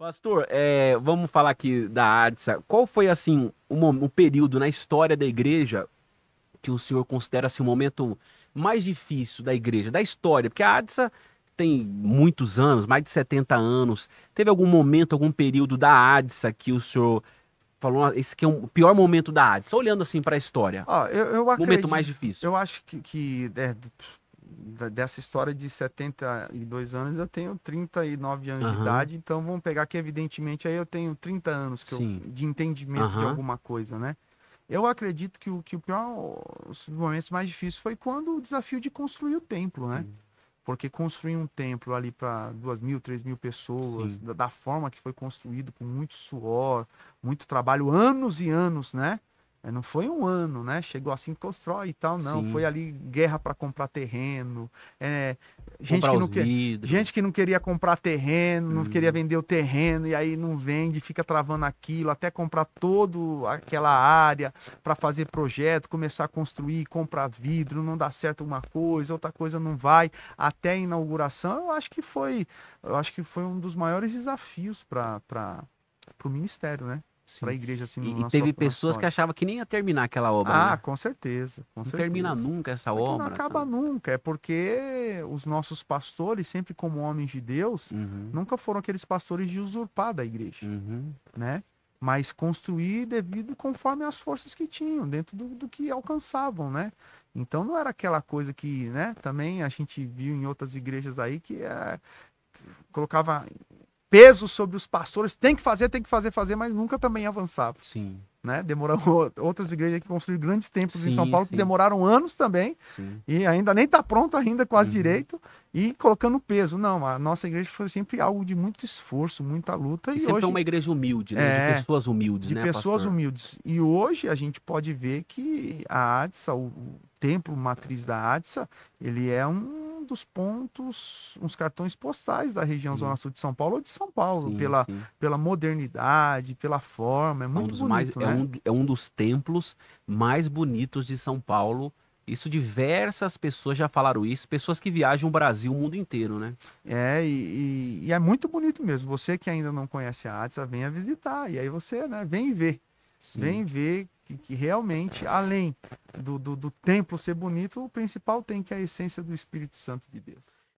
Pastor, é, vamos falar aqui da ADSA. Qual foi, assim, um, período na história da igreja que o senhor considera assim, o momento mais difícil da igreja, da história? Porque a ADSA tem muitos anos, mais de 70 anos. Teve algum momento, algum período da ADSA que o senhor falou, ah, esse que é o pior momento da ADSA, olhando assim para a história? O eu, eu acredito, momento mais difícil. Eu acho que, que é, dessa história de 72 anos, eu tenho 39 anos uhum. de idade, então vamos pegar que, evidentemente, aí eu tenho 30 anos eu, de entendimento uhum. de alguma coisa, né? Eu acredito que o, que o pior, os momentos mais difíceis foi quando o desafio de construir o templo, né? Uhum. Porque construir um templo ali para duas mil, três mil pessoas, da, da, forma que foi construído, com muito suor, muito trabalho, anos e anos, né? Né, não foi um ano, né? Chegou assim, constrói e tal, não. Sim. Foi ali guerra para comprar terreno. É, gente, comprar que não que, gente que não queria comprar terreno, hum. não queria hum. vender o terreno, e aí não vende, fica travando aquilo, até comprar toda aquela área para fazer projeto, começar a construir, comprar vidro, não dá certo uma coisa, outra coisa não vai. Até a inauguração, eu acho que foi, eu acho que foi um dos maiores desafios para o ministério, né? para a igreja assim. E, e teve pessoas que achavam que nem ia terminar aquela obra. Ah, né? com certeza. Com não certeza. termina nunca essa Isso obra. Não acaba então. nunca. É porque os nossos pastores, sempre como homens de Deus, uhum. nunca foram aqueles pastores de usurpar da igreja, uhum. né? Mas construir devido conforme as forças que tinham, dentro do, do que alcançavam, né? Então não era aquela coisa que, né? Também a gente viu em outras igrejas aí que é, colocava peso sobre os pastores, tem que fazer, tem que fazer, fazer, mas nunca também avançava. Sim. Né? Demoraram outras igrejas que construíram grandes templos sim, em São Paulo sim. que demoraram anos também sim. e ainda nem está pronto ainda quase uhum. direito e colocando peso. Não, a nossa igreja foi sempre algo de muito esforço, muita luta e, e sempre é hoje... é uma igreja humilde, né? É, de pessoas humildes, de né, pessoas pastor? humildes. E hoje a gente pode ver que a ADSA, o, o templo matriz da ADSA, ele é um muitos pontos, uns cartões postais da região sim. Zona Sul de São Paulo ou de São Paulo, sim, pela, sim. pela modernidade, pela forma. É muito um bonito. Mais, né? é, um, é, né? é um dos templos mais bonitos de São Paulo. Isso diversas pessoas já falaram isso, pessoas que viajam o Brasil, o mundo inteiro, né? É, e, e é muito bonito mesmo. Você que ainda não conhece a Atsa, venha visitar. E aí você né, vem ver. Sim. Vem ver que, que realmente, além do, do, do templo ser bonito, o principal tem que é a essência do Espírito Santo de Deus.